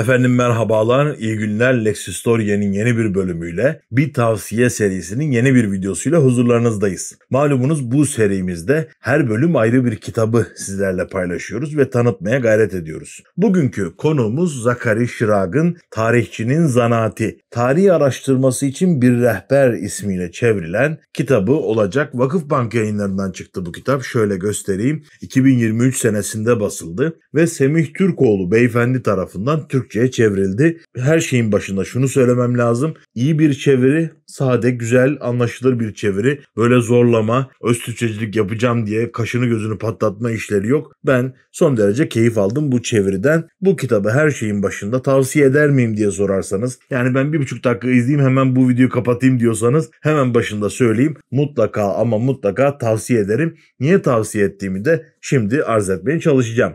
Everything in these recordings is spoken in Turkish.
Efendim merhabalar, iyi günler. Lexus Story'nin yeni bir bölümüyle, bir tavsiye serisinin yeni bir videosuyla huzurlarınızdayız. Malumunuz bu serimizde her bölüm ayrı bir kitabı sizlerle paylaşıyoruz ve tanıtmaya gayret ediyoruz. Bugünkü konuğumuz Zakari Şirag'ın Tarihçinin Zanaati, tarih Araştırması için Bir Rehber ismiyle çevrilen kitabı olacak. Vakıfbank yayınlarından çıktı bu kitap. Şöyle göstereyim. 2023 senesinde basıldı ve Semih Türkoğlu beyefendi tarafından Türk Türkçe'ye çevrildi. Her şeyin başında şunu söylemem lazım. İyi bir çeviri, sade, güzel, anlaşılır bir çeviri. Böyle zorlama, öz Türkçecilik yapacağım diye kaşını gözünü patlatma işleri yok. Ben son derece keyif aldım bu çeviriden. Bu kitabı her şeyin başında tavsiye eder miyim diye sorarsanız. Yani ben bir buçuk dakika izleyeyim hemen bu videoyu kapatayım diyorsanız hemen başında söyleyeyim. Mutlaka ama mutlaka tavsiye ederim. Niye tavsiye ettiğimi de şimdi arz etmeye çalışacağım.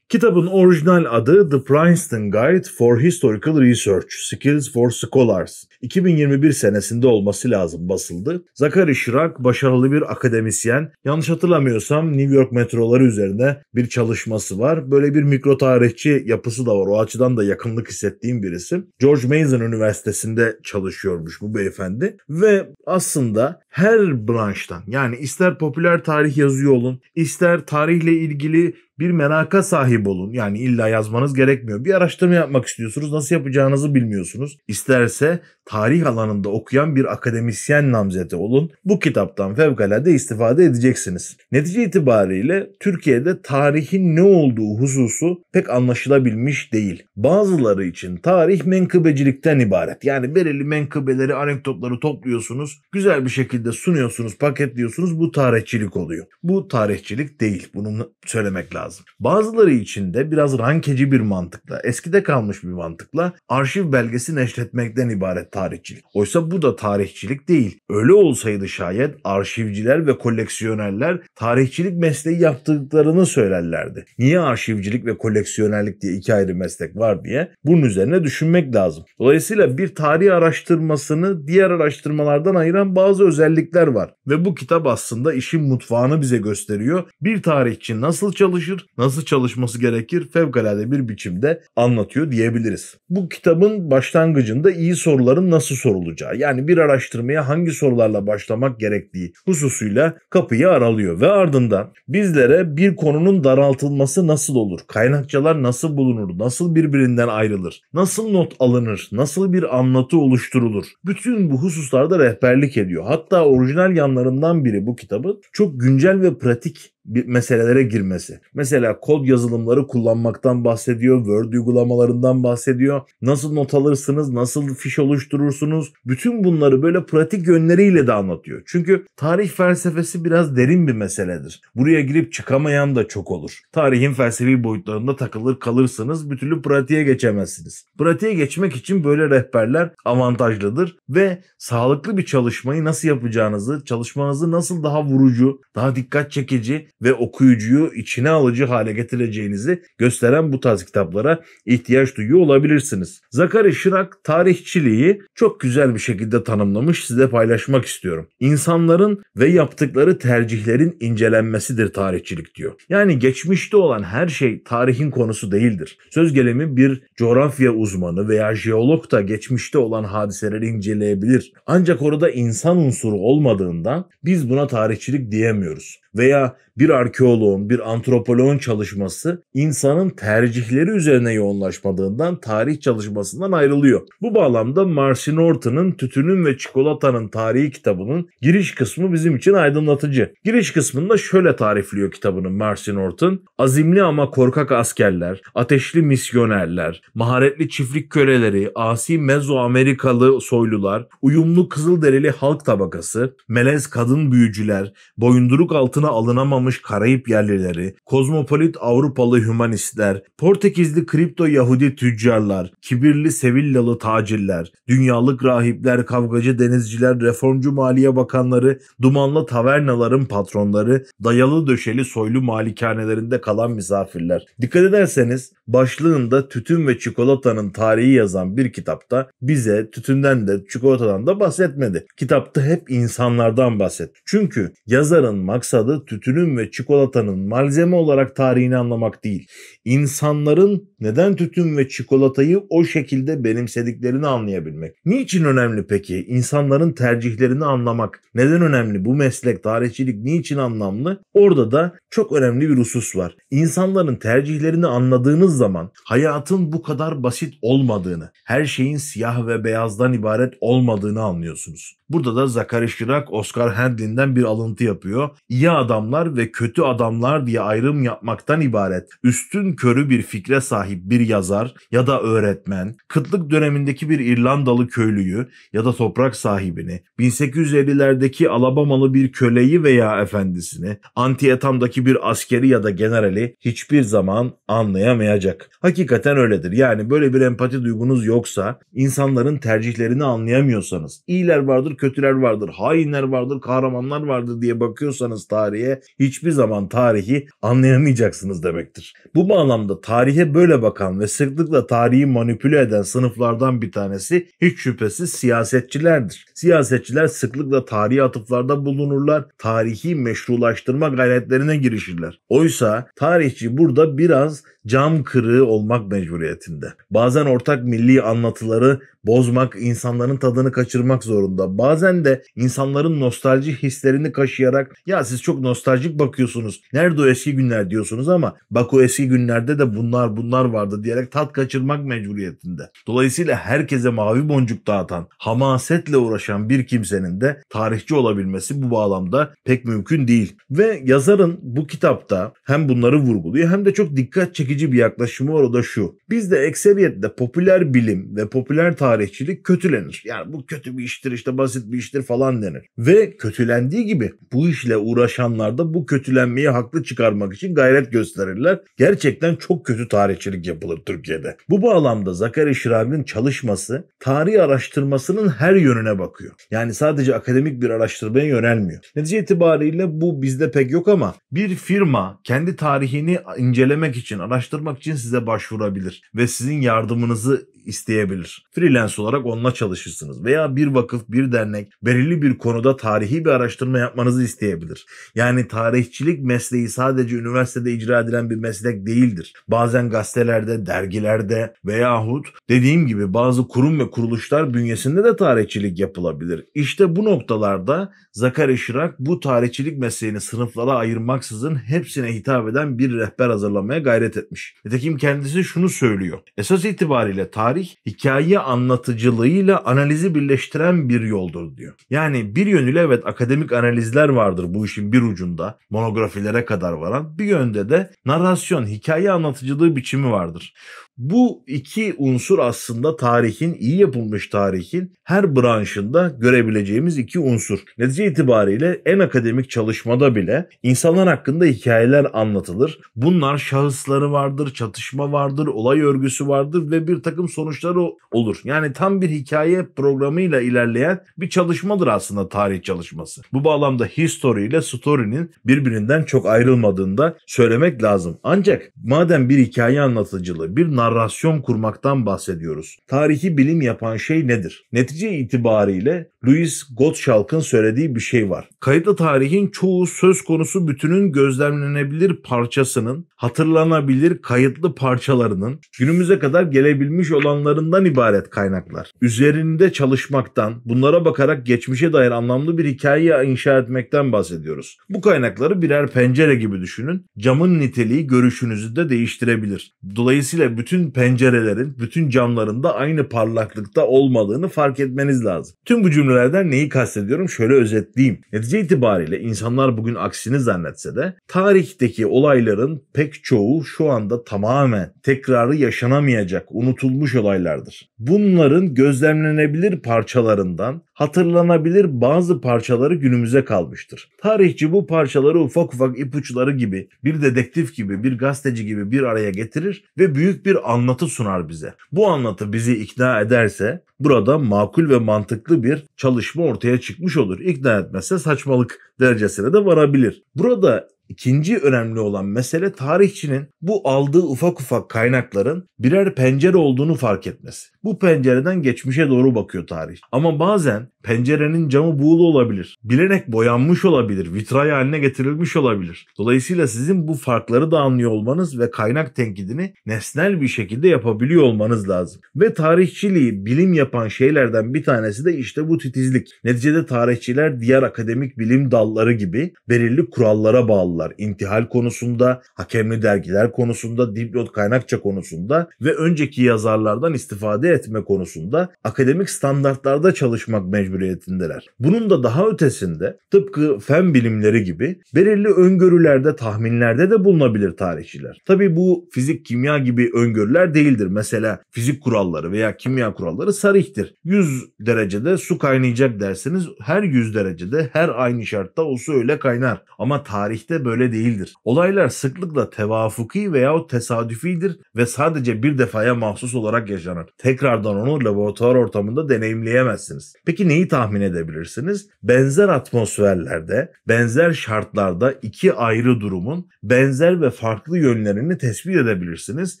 Kitabın orijinal adı The Princeton Guide for Historical Research, Skills for Scholars. 2021 senesinde olması lazım basıldı. Zachary Chirac başarılı bir akademisyen. Yanlış hatırlamıyorsam New York metroları üzerine bir çalışması var. Böyle bir mikro tarihçi yapısı da var. O açıdan da yakınlık hissettiğim birisi. George Mason Üniversitesi'nde çalışıyormuş bu beyefendi. Ve aslında her branştan yani ister popüler tarih yazıyor olun, ister tarihle ilgili bir meraka sahip olun. Yani illa yazmanız gerekmiyor. Bir araştırma yapmak istiyorsunuz, nasıl yapacağınızı bilmiyorsunuz. isterse tarih alanında okuyan bir akademisyen namzeti olun. Bu kitaptan fevkalade istifade edeceksiniz. Netice itibariyle Türkiye'de tarihin ne olduğu hususu pek anlaşılabilmiş değil. Bazıları için tarih menkıbecilikten ibaret. Yani belirli menkıbeleri, anekdotları topluyorsunuz. Güzel bir şekilde sunuyorsunuz, paketliyorsunuz. Bu tarihçilik oluyor. Bu tarihçilik değil. Bunu söylemek lazım. Bazıları için de biraz rankeci bir mantıkla, eskide kalmış bir mantıkla arşiv belgesi neşretmekten ibaret tarihçilik. Oysa bu da tarihçilik değil. Öyle olsaydı şayet arşivciler ve koleksiyonerler tarihçilik mesleği yaptıklarını söylerlerdi. Niye arşivcilik ve koleksiyonerlik diye iki ayrı meslek var? var diye bunun üzerine düşünmek lazım. Dolayısıyla bir tarih araştırmasını diğer araştırmalardan ayıran bazı özellikler var ve bu kitap aslında işin mutfağını bize gösteriyor. Bir tarihçi nasıl çalışır, nasıl çalışması gerekir fevkalade bir biçimde anlatıyor diyebiliriz. Bu kitabın başlangıcında iyi soruların nasıl sorulacağı yani bir araştırmaya hangi sorularla başlamak gerektiği hususuyla kapıyı aralıyor ve ardından bizlere bir konunun daraltılması nasıl olur, kaynakçalar nasıl bulunur, nasıl birbirine birbirinden ayrılır? Nasıl not alınır? Nasıl bir anlatı oluşturulur? Bütün bu hususlarda rehberlik ediyor. Hatta orijinal yanlarından biri bu kitabın çok güncel ve pratik bir meselelere girmesi. Mesela kod yazılımları kullanmaktan bahsediyor, Word uygulamalarından bahsediyor. Nasıl not alırsınız, nasıl fiş oluşturursunuz. Bütün bunları böyle pratik yönleriyle de anlatıyor. Çünkü tarih felsefesi biraz derin bir meseledir. Buraya girip çıkamayan da çok olur. Tarihin felsefi boyutlarında takılır kalırsınız, bir türlü pratiğe geçemezsiniz. Pratiğe geçmek için böyle rehberler avantajlıdır ve sağlıklı bir çalışmayı nasıl yapacağınızı, çalışmanızı nasıl daha vurucu, daha dikkat çekici ve okuyucuyu içine alıcı hale getireceğinizi gösteren bu tarz kitaplara ihtiyaç duyuyor olabilirsiniz. Zakari Şırak tarihçiliği çok güzel bir şekilde tanımlamış size paylaşmak istiyorum. İnsanların ve yaptıkları tercihlerin incelenmesidir tarihçilik diyor. Yani geçmişte olan her şey tarihin konusu değildir. Söz gelimi bir coğrafya uzmanı veya jeolog da geçmişte olan hadiseleri inceleyebilir. Ancak orada insan unsuru olmadığından biz buna tarihçilik diyemiyoruz veya bir arkeoloğun, bir antropoloğun çalışması insanın tercihleri üzerine yoğunlaşmadığından tarih çalışmasından ayrılıyor. Bu bağlamda Marcy Norton'ın Tütünün ve Çikolatanın Tarihi kitabının giriş kısmı bizim için aydınlatıcı. Giriş kısmında şöyle tarifliyor kitabının Marcy Norton. Azimli ama korkak askerler, ateşli misyonerler, maharetli çiftlik köleleri, asi Amerikalı soylular, uyumlu kızıl kızılderili halk tabakası, melez kadın büyücüler, boyunduruk altı altına alınamamış Karayip yerlileri, kozmopolit Avrupalı hümanistler, Portekizli kripto Yahudi tüccarlar, kibirli Sevillalı tacirler, dünyalık rahipler, kavgacı denizciler, reformcu maliye bakanları, dumanlı tavernaların patronları, dayalı döşeli soylu malikanelerinde kalan misafirler. Dikkat ederseniz başlığında tütün ve çikolatanın tarihi yazan bir kitapta bize tütünden de çikolatadan da bahsetmedi. Kitapta hep insanlardan bahset. Çünkü yazarın maksadı maksadı tütünün ve çikolatanın malzeme olarak tarihini anlamak değil, insanların neden tütün ve çikolatayı o şekilde benimsediklerini anlayabilmek. Niçin önemli peki? İnsanların tercihlerini anlamak neden önemli? Bu meslek, tarihçilik niçin anlamlı? Orada da çok önemli bir husus var. İnsanların tercihlerini anladığınız zaman hayatın bu kadar basit olmadığını, her şeyin siyah ve beyazdan ibaret olmadığını anlıyorsunuz. Burada da Zakari Şirak, Oscar Handlin'den bir alıntı yapıyor. İyi adamlar ve kötü adamlar diye ayrım yapmaktan ibaret üstün körü bir fikre sahip bir yazar ya da öğretmen, kıtlık dönemindeki bir İrlandalı köylüyü ya da toprak sahibini, 1850'lerdeki Alabamalı bir köleyi veya efendisini, Antietam'daki bir askeri ya da generali hiçbir zaman anlayamayacak. Hakikaten öyledir. Yani böyle bir empati duygunuz yoksa, insanların tercihlerini anlayamıyorsanız, iyiler vardır, kötüler vardır, hainler vardır, kahramanlar vardır diye bakıyorsanız tarih tarihe hiçbir zaman tarihi anlayamayacaksınız demektir. Bu bağlamda tarihe böyle bakan ve sıklıkla tarihi manipüle eden sınıflardan bir tanesi hiç şüphesiz siyasetçilerdir. Siyasetçiler sıklıkla tarihi atıflarda bulunurlar, tarihi meşrulaştırma gayretlerine girişirler. Oysa tarihçi burada biraz cam kırığı olmak mecburiyetinde. Bazen ortak milli anlatıları bozmak, insanların tadını kaçırmak zorunda. Bazen de insanların nostalji hislerini kaşıyarak ya siz çok nostaljik bakıyorsunuz. Nerede o eski günler diyorsunuz ama bak o eski günlerde de bunlar bunlar vardı diyerek tat kaçırmak mecburiyetinde. Dolayısıyla herkese mavi boncuk dağıtan, hamasetle uğraşan bir kimsenin de tarihçi olabilmesi bu bağlamda pek mümkün değil. Ve yazarın bu kitapta hem bunları vurguluyor hem de çok dikkat çekici eleştirici bir yaklaşımı var o da şu. Bizde ekseriyetle popüler bilim ve popüler tarihçilik kötülenir. Yani bu kötü bir iştir işte basit bir iştir falan denir. Ve kötülendiği gibi bu işle uğraşanlar da bu kötülenmeyi haklı çıkarmak için gayret gösterirler. Gerçekten çok kötü tarihçilik yapılır Türkiye'de. Bu bağlamda Zakari Şirag'ın çalışması tarih araştırmasının her yönüne bakıyor. Yani sadece akademik bir araştırmaya yönelmiyor. Netice itibariyle bu bizde pek yok ama bir firma kendi tarihini incelemek için, araştırmak araştırmak için size başvurabilir ve sizin yardımınızı isteyebilir. Freelance olarak onunla çalışırsınız veya bir vakıf, bir dernek belirli bir konuda tarihi bir araştırma yapmanızı isteyebilir. Yani tarihçilik mesleği sadece üniversitede icra edilen bir meslek değildir. Bazen gazetelerde, dergilerde veyahut dediğim gibi bazı kurum ve kuruluşlar bünyesinde de tarihçilik yapılabilir. İşte bu noktalarda Zakari Şirak bu tarihçilik mesleğini sınıflara ayırmaksızın hepsine hitap eden bir rehber hazırlamaya gayret etmiş. Nitekim kendisi şunu söylüyor. Esas itibariyle tarih tarih hikaye anlatıcılığıyla analizi birleştiren bir yoldur diyor. Yani bir yönüyle evet akademik analizler vardır bu işin bir ucunda monografilere kadar varan bir yönde de narrasyon hikaye anlatıcılığı biçimi vardır. Bu iki unsur aslında tarihin, iyi yapılmış tarihin her branşında görebileceğimiz iki unsur. Netice itibariyle en akademik çalışmada bile insanlar hakkında hikayeler anlatılır. Bunlar şahısları vardır, çatışma vardır, olay örgüsü vardır ve bir takım sonuçları olur. Yani tam bir hikaye programıyla ilerleyen bir çalışmadır aslında tarih çalışması. Bu bağlamda history ile story'nin birbirinden çok ayrılmadığını da söylemek lazım. Ancak madem bir hikaye anlatıcılığı, bir nar narrasyon kurmaktan bahsediyoruz. Tarihi bilim yapan şey nedir? Netice itibariyle Louis Gottschalk'ın söylediği bir şey var. Kayıtlı tarihin çoğu söz konusu bütünün gözlemlenebilir parçasının, hatırlanabilir kayıtlı parçalarının günümüze kadar gelebilmiş olanlarından ibaret kaynaklar. Üzerinde çalışmaktan, bunlara bakarak geçmişe dair anlamlı bir hikaye inşa etmekten bahsediyoruz. Bu kaynakları birer pencere gibi düşünün. Camın niteliği görüşünüzü de değiştirebilir. Dolayısıyla bütün bütün pencerelerin, bütün camların da aynı parlaklıkta olmadığını fark etmeniz lazım. Tüm bu cümlelerden neyi kastediyorum? Şöyle özetleyeyim. Netice itibariyle insanlar bugün aksini zannetse de tarihteki olayların pek çoğu şu anda tamamen tekrarı yaşanamayacak, unutulmuş olaylardır. Bunların gözlemlenebilir parçalarından hatırlanabilir bazı parçaları günümüze kalmıştır. Tarihçi bu parçaları ufak ufak ipuçları gibi, bir dedektif gibi, bir gazeteci gibi bir araya getirir ve büyük bir anlatı sunar bize. Bu anlatı bizi ikna ederse burada makul ve mantıklı bir çalışma ortaya çıkmış olur. İkna etmezse saçmalık derecesine de varabilir. Burada İkinci önemli olan mesele tarihçinin bu aldığı ufak ufak kaynakların birer pencere olduğunu fark etmesi. Bu pencereden geçmişe doğru bakıyor tarih. Ama bazen pencerenin camı buğulu olabilir. Bilerek boyanmış olabilir. Vitray haline getirilmiş olabilir. Dolayısıyla sizin bu farkları da anlıyor olmanız ve kaynak tenkidini nesnel bir şekilde yapabiliyor olmanız lazım. Ve tarihçiliği bilim yapan şeylerden bir tanesi de işte bu titizlik. Neticede tarihçiler diğer akademik bilim dalları gibi belirli kurallara bağlılar. İntihal konusunda, hakemli dergiler konusunda, dipnot kaynakça konusunda ve önceki yazarlardan istifade etme konusunda akademik standartlarda çalışmak mecburiyetindeler. Bunun da daha ötesinde tıpkı fen bilimleri gibi belirli öngörülerde, tahminlerde de bulunabilir tarihçiler. Tabi bu fizik, kimya gibi öngörüler değildir. Mesela fizik kuralları veya kimya kuralları sarihtir. 100 derecede su kaynayacak dersiniz. Her 100 derecede her aynı şartta o su öyle kaynar. Ama tarihte böyle değildir. Olaylar sıklıkla tevafuki veya tesadüfidir ve sadece bir defaya mahsus olarak yaşanır. Tek tekrardan onu laboratuvar ortamında deneyimleyemezsiniz. Peki neyi tahmin edebilirsiniz? Benzer atmosferlerde, benzer şartlarda iki ayrı durumun benzer ve farklı yönlerini tespit edebilirsiniz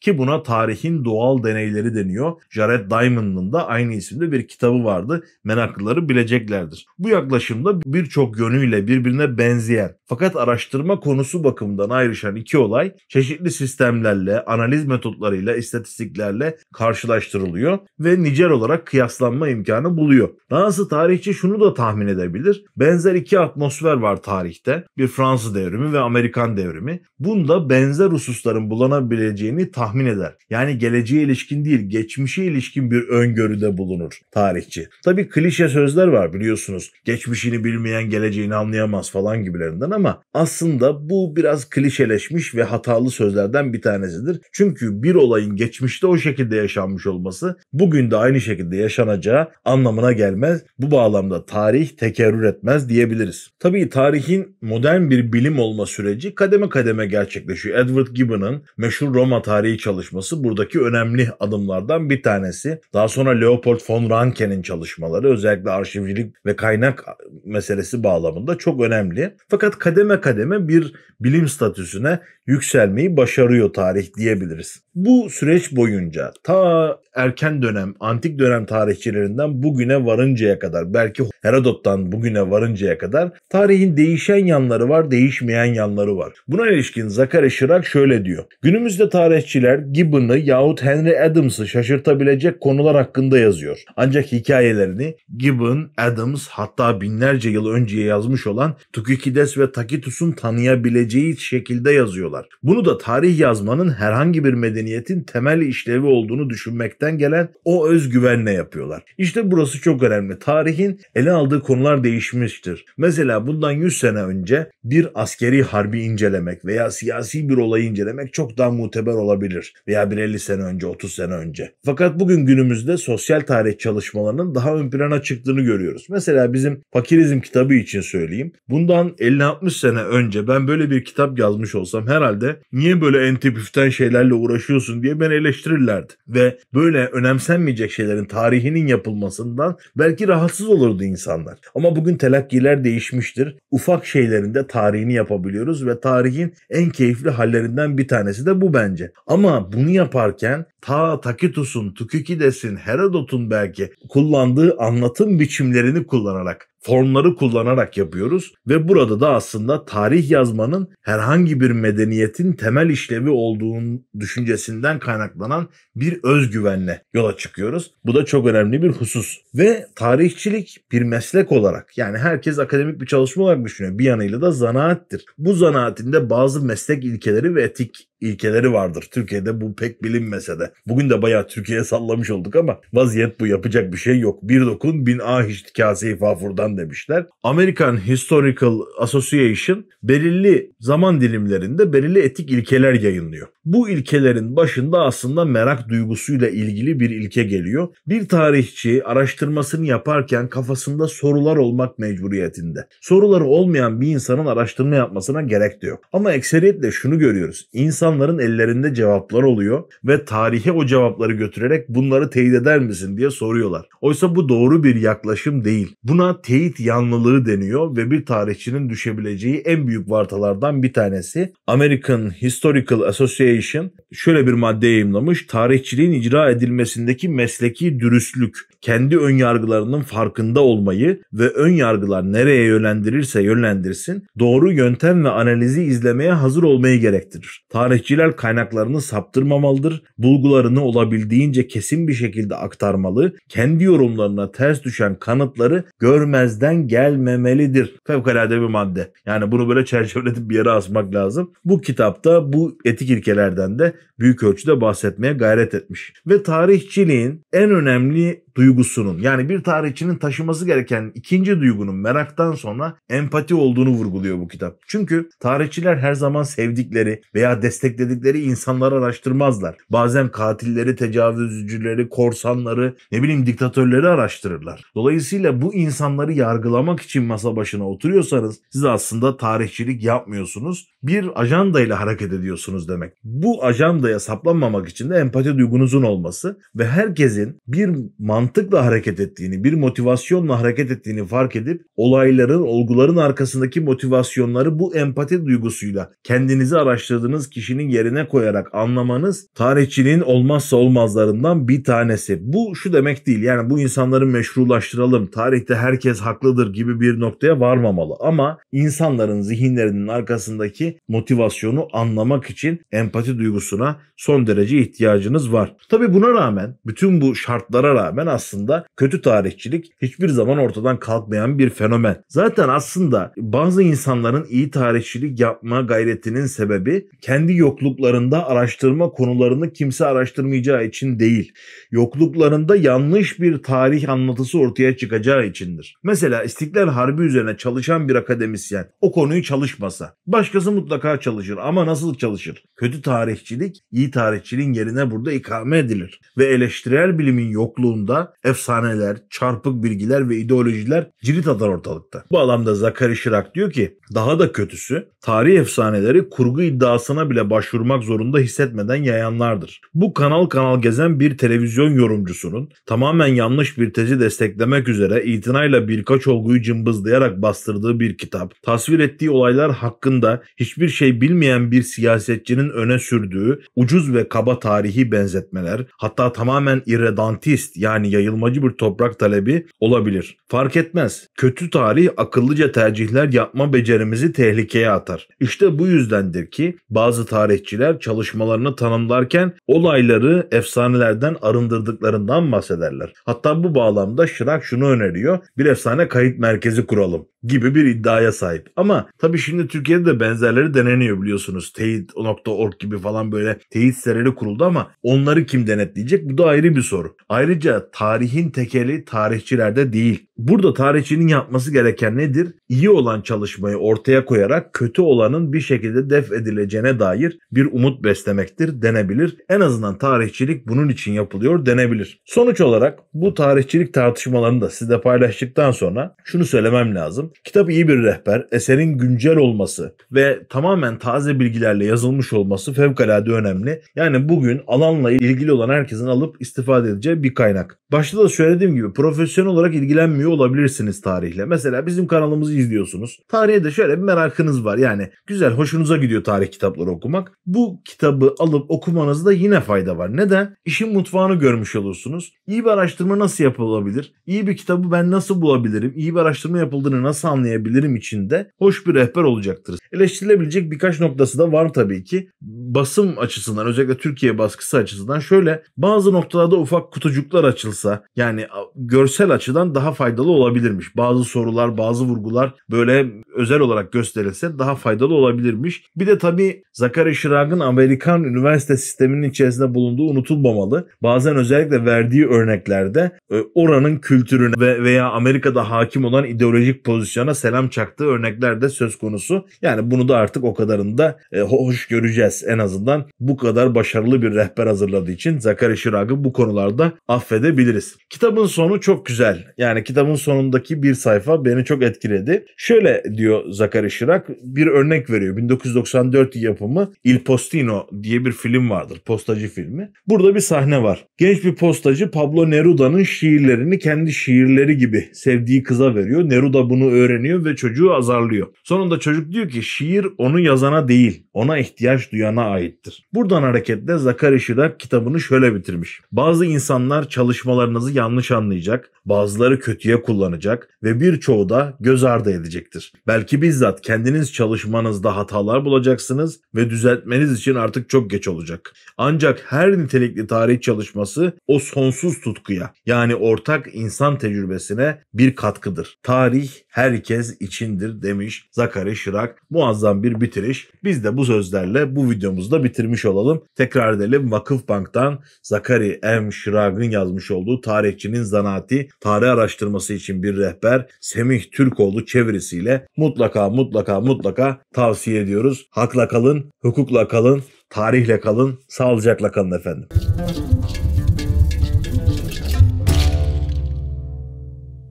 ki buna tarihin doğal deneyleri deniyor. Jared Diamond'ın da aynı isimde bir kitabı vardı. Meraklıları bileceklerdir. Bu yaklaşımda birçok yönüyle birbirine benzeyen fakat araştırma konusu bakımından ayrışan iki olay çeşitli sistemlerle, analiz metotlarıyla, istatistiklerle karşılaştırılıyor ve nicel olarak kıyaslanma imkanı buluyor. Dahası tarihçi şunu da tahmin edebilir. Benzer iki atmosfer var tarihte. Bir Fransız devrimi ve Amerikan devrimi. Bunda benzer hususların bulanabileceğini tahmin eder. Yani geleceğe ilişkin değil, geçmişe ilişkin bir öngörüde bulunur tarihçi. Tabi klişe sözler var biliyorsunuz. Geçmişini bilmeyen geleceğini anlayamaz falan gibilerinden ama aslında bu biraz klişeleşmiş ve hatalı sözlerden bir tanesidir. Çünkü bir olayın geçmişte o şekilde yaşanmış olması bugün de aynı şekilde yaşanacağı anlamına gelmez. Bu bağlamda tarih tekerrür etmez diyebiliriz. Tabii tarihin modern bir bilim olma süreci kademe kademe gerçekleşiyor. Edward Gibbon'ın meşhur Roma tarihi çalışması buradaki önemli adımlardan bir tanesi. Daha sonra Leopold von Ranke'nin çalışmaları özellikle arşivcilik ve kaynak meselesi bağlamında çok önemli. Fakat kademe kademe bir bilim statüsüne yükselmeyi başarıyor tarih diyebiliriz. Bu süreç boyunca ta erken dönem, antik dönem tarihçilerinden bugüne varıncaya kadar, belki Herodot'tan bugüne varıncaya kadar tarihin değişen yanları var, değişmeyen yanları var. Buna ilişkin Zakari Şırak şöyle diyor. Günümüzde tarihçiler Gibbon'ı yahut Henry Adams'ı şaşırtabilecek konular hakkında yazıyor. Ancak hikayelerini Gibbon, Adams hatta binlerce yıl önceye yazmış olan Tukikides ve Takitus'un tanıyabileceği şekilde yazıyorlar. Bunu da tarih yazmanın herhangi bir medeni medeniyetin temel işlevi olduğunu düşünmekten gelen o özgüvenle yapıyorlar. İşte burası çok önemli. Tarihin ele aldığı konular değişmiştir. Mesela bundan 100 sene önce bir askeri harbi incelemek veya siyasi bir olayı incelemek çok daha muteber olabilir. Veya bir 50 sene önce, 30 sene önce. Fakat bugün günümüzde sosyal tarih çalışmalarının daha ön plana çıktığını görüyoruz. Mesela bizim Fakirizm kitabı için söyleyeyim. Bundan 50-60 sene önce ben böyle bir kitap yazmış olsam herhalde niye böyle entepüften şeylerle uğraşıyorsunuz konuşuyorsun diye beni eleştirirlerdi. Ve böyle önemsenmeyecek şeylerin tarihinin yapılmasından belki rahatsız olurdu insanlar. Ama bugün telakkiler değişmiştir. Ufak şeylerin de tarihini yapabiliyoruz ve tarihin en keyifli hallerinden bir tanesi de bu bence. Ama bunu yaparken ta Takitus'un, Tukikides'in, Herodot'un belki kullandığı anlatım biçimlerini kullanarak, formları kullanarak yapıyoruz ve burada da aslında tarih yazmanın herhangi bir medeniyetin temel işlevi olduğunun düşüncesinden kaynaklanan bir özgüvenle yola çıkıyoruz. Bu da çok önemli bir husus ve tarihçilik bir meslek olarak yani herkes akademik bir çalışma olarak düşünüyor. Bir yanıyla da zanaattir. Bu zanaatin bazı meslek ilkeleri ve etik ilkeleri vardır. Türkiye'de bu pek bilinmese de. Bugün de bayağı Türkiye'ye sallamış olduk ama vaziyet bu yapacak bir şey yok. Bir dokun bin ah ihtikası fafurdan demişler. American Historical Association belirli zaman dilimlerinde belirli etik ilkeler yayınlıyor. Bu ilkelerin başında aslında merak duygusuyla ilgili bir ilke geliyor. Bir tarihçi araştırmasını yaparken kafasında sorular olmak mecburiyetinde. Soruları olmayan bir insanın araştırma yapmasına gerek de yok. Ama ekseriyetle şunu görüyoruz. İnsan insanların ellerinde cevaplar oluyor ve tarihe o cevapları götürerek bunları teyit eder misin diye soruyorlar. Oysa bu doğru bir yaklaşım değil. Buna teyit yanlılığı deniyor ve bir tarihçinin düşebileceği en büyük vartalardan bir tanesi. American Historical Association şöyle bir madde yayımlamış. Tarihçiliğin icra edilmesindeki mesleki dürüstlük, kendi ön yargılarının farkında olmayı ve ön yargılar nereye yönlendirirse yönlendirsin, doğru yöntem ve analizi izlemeye hazır olmayı gerektirir. Tarih tarihçiler kaynaklarını saptırmamalıdır, bulgularını olabildiğince kesin bir şekilde aktarmalı, kendi yorumlarına ters düşen kanıtları görmezden gelmemelidir. Fevkalade bir madde. Yani bunu böyle çerçeveletip bir yere asmak lazım. Bu kitapta bu etik ilkelerden de büyük ölçüde bahsetmeye gayret etmiş. Ve tarihçiliğin en önemli duygusunun yani bir tarihçinin taşıması gereken ikinci duygunun meraktan sonra empati olduğunu vurguluyor bu kitap. Çünkü tarihçiler her zaman sevdikleri veya destekledikleri insanları araştırmazlar. Bazen katilleri, tecavüzcüleri, korsanları, ne bileyim diktatörleri araştırırlar. Dolayısıyla bu insanları yargılamak için masa başına oturuyorsanız siz aslında tarihçilik yapmıyorsunuz. Bir ajandayla hareket ediyorsunuz demek. Bu ajandaya saplanmamak için de empati duygunuzun olması ve herkesin bir mantık mantıkla hareket ettiğini, bir motivasyonla hareket ettiğini fark edip olayların, olguların arkasındaki motivasyonları bu empati duygusuyla kendinizi araştırdığınız kişinin yerine koyarak anlamanız tarihçinin olmazsa olmazlarından bir tanesi. Bu şu demek değil yani bu insanları meşrulaştıralım, tarihte herkes haklıdır gibi bir noktaya varmamalı ama insanların zihinlerinin arkasındaki motivasyonu anlamak için empati duygusuna son derece ihtiyacınız var. Tabi buna rağmen bütün bu şartlara rağmen aslında kötü tarihçilik hiçbir zaman ortadan kalkmayan bir fenomen. Zaten aslında bazı insanların iyi tarihçilik yapma gayretinin sebebi kendi yokluklarında araştırma konularını kimse araştırmayacağı için değil. Yokluklarında yanlış bir tarih anlatısı ortaya çıkacağı içindir. Mesela İstiklal Harbi üzerine çalışan bir akademisyen o konuyu çalışmasa başkası mutlaka çalışır ama nasıl çalışır? Kötü tarihçilik iyi tarihçiliğin yerine burada ikame edilir ve eleştirel bilimin yokluğunda efsaneler, çarpık bilgiler ve ideolojiler cirit atar ortalıkta. Bu alanda Zakari Şirak diyor ki daha da kötüsü tarih efsaneleri kurgu iddiasına bile başvurmak zorunda hissetmeden yayanlardır. Bu kanal kanal gezen bir televizyon yorumcusunun tamamen yanlış bir tezi desteklemek üzere itinayla birkaç olguyu cımbızlayarak bastırdığı bir kitap, tasvir ettiği olaylar hakkında hiçbir şey bilmeyen bir siyasetçinin öne sürdüğü ucuz ve kaba tarihi benzetmeler, hatta tamamen irredantist yani yani yayılmacı bir toprak talebi olabilir. Fark etmez. Kötü tarih akıllıca tercihler yapma becerimizi tehlikeye atar. İşte bu yüzdendir ki bazı tarihçiler çalışmalarını tanımlarken olayları efsanelerden arındırdıklarından bahsederler. Hatta bu bağlamda Şırak şunu öneriyor. Bir efsane kayıt merkezi kuralım gibi bir iddiaya sahip. Ama tabii şimdi Türkiye'de de benzerleri deneniyor biliyorsunuz. Teyit.org gibi falan böyle teyit siteleri kuruldu ama onları kim denetleyecek? Bu da ayrı bir soru. Ayrıca tarihin tekeli tarihçilerde değil. Burada tarihçinin yapması gereken nedir? İyi olan çalışmayı ortaya koyarak kötü olanın bir şekilde def edileceğine dair bir umut beslemektir denebilir. En azından tarihçilik bunun için yapılıyor denebilir. Sonuç olarak bu tarihçilik tartışmalarını da sizle paylaştıktan sonra şunu söylemem lazım. Kitap iyi bir rehber, eserin güncel olması ve tamamen taze bilgilerle yazılmış olması fevkalade önemli. Yani bugün alanla ilgili olan herkesin alıp istifade edeceği bir kaynak. Başta da söylediğim gibi profesyonel olarak ilgilenmiyor oynuyor olabilirsiniz tarihle. Mesela bizim kanalımızı izliyorsunuz. Tarihe de şöyle bir merakınız var. Yani güzel hoşunuza gidiyor tarih kitapları okumak. Bu kitabı alıp okumanızda yine fayda var. Neden? İşin mutfağını görmüş olursunuz. İyi bir araştırma nasıl yapılabilir? İyi bir kitabı ben nasıl bulabilirim? İyi bir araştırma yapıldığını nasıl anlayabilirim içinde hoş bir rehber olacaktır. Eleştirilebilecek birkaç noktası da var tabii ki. Basım açısından özellikle Türkiye baskısı açısından şöyle bazı noktalarda ufak kutucuklar açılsa yani görsel açıdan daha faydalı faydalı olabilirmiş. Bazı sorular, bazı vurgular böyle özel olarak gösterilse daha faydalı olabilirmiş. Bir de tabii Zakari Chiragh'ın Amerikan üniversite sisteminin içerisinde bulunduğu unutulmamalı. Bazen özellikle verdiği örneklerde e, oranın kültürüne ve veya Amerika'da hakim olan ideolojik pozisyona selam çaktığı örnekler de söz konusu. Yani bunu da artık o kadarında e, hoş göreceğiz en azından. Bu kadar başarılı bir rehber hazırladığı için Zakari Chiragh'ı bu konularda affedebiliriz. Kitabın sonu çok güzel. Yani kitap kitabın sonundaki bir sayfa beni çok etkiledi. Şöyle diyor Zakari Şirak bir örnek veriyor. 1994 yapımı Il Postino diye bir film vardır. Postacı filmi. Burada bir sahne var. Genç bir postacı Pablo Neruda'nın şiirlerini kendi şiirleri gibi sevdiği kıza veriyor. Neruda bunu öğreniyor ve çocuğu azarlıyor. Sonunda çocuk diyor ki şiir onu yazana değil, ona ihtiyaç duyana aittir. Buradan hareketle Zakari Şirak kitabını şöyle bitirmiş. Bazı insanlar çalışmalarınızı yanlış anlayacak, bazıları kötüye kötüye kullanacak ve birçoğu da göz ardı edecektir. Belki bizzat kendiniz çalışmanızda hatalar bulacaksınız ve düzeltmeniz için artık çok geç olacak. Ancak her nitelikli tarih çalışması o sonsuz tutkuya yani ortak insan tecrübesine bir katkıdır. Tarih herkes içindir demiş Zakari Şırak. Muazzam bir bitiriş. Biz de bu sözlerle bu videomuzda bitirmiş olalım. Tekrar edelim Vakıf Bank'tan Zakari M. Şırak'ın yazmış olduğu Tarihçinin Zanaati Tarih Araştırması okuması için bir rehber Semih Türkoğlu çevirisiyle mutlaka mutlaka mutlaka tavsiye ediyoruz. Hakla kalın, hukukla kalın, tarihle kalın, sağlıcakla kalın efendim.